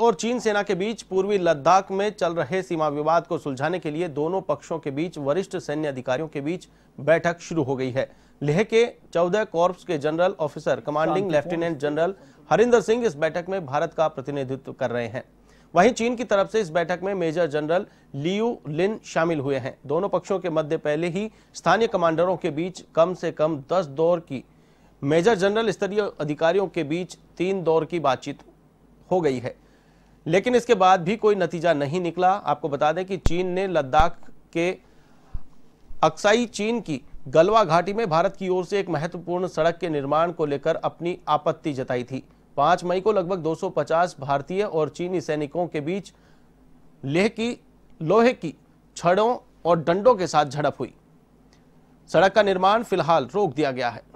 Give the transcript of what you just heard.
और चीन सेना के बीच पूर्वी लद्दाख में चल रहे सीमा विवाद को सुलझाने के लिए दोनों पक्षों के बीच वरिष्ठ सैन्य अधिकारियों के बीच बैठक शुरू हो गई है लेह के चौदह कॉर्प्स के general officer commanding lieutenant general Harinder Singh इस बैठक में भारत का प्रतिनिधित्व कर रहे हैं वहीं चीन की तरफ से इस बैठक में मेजर जनरल लियू लिन शामिल हुए हैं दोनों पक्षों के मध्य पहले ही स्थानीय कमांडरों के बीच कम से कम दस दौर की मेजर जनरल स्तरीय अधिकारियों के बीच तीन दौर की बातचीत हो गई है लेकिन इसके बाद भी कोई नतीजा नहीं निकला आपको बता दें कि चीन ने लद्दाख के अक्साई चीन की गलवा घाटी में भारत की ओर से एक महत्वपूर्ण सड़क के निर्माण को लेकर अपनी आपत्ति जताई थी पांच मई को लगभग 250 भारतीय और चीनी सैनिकों के बीच लेह की लोहे की छड़ों और डंडों के साथ झड़प हुई सड़क का निर्माण फिलहाल रोक दिया गया है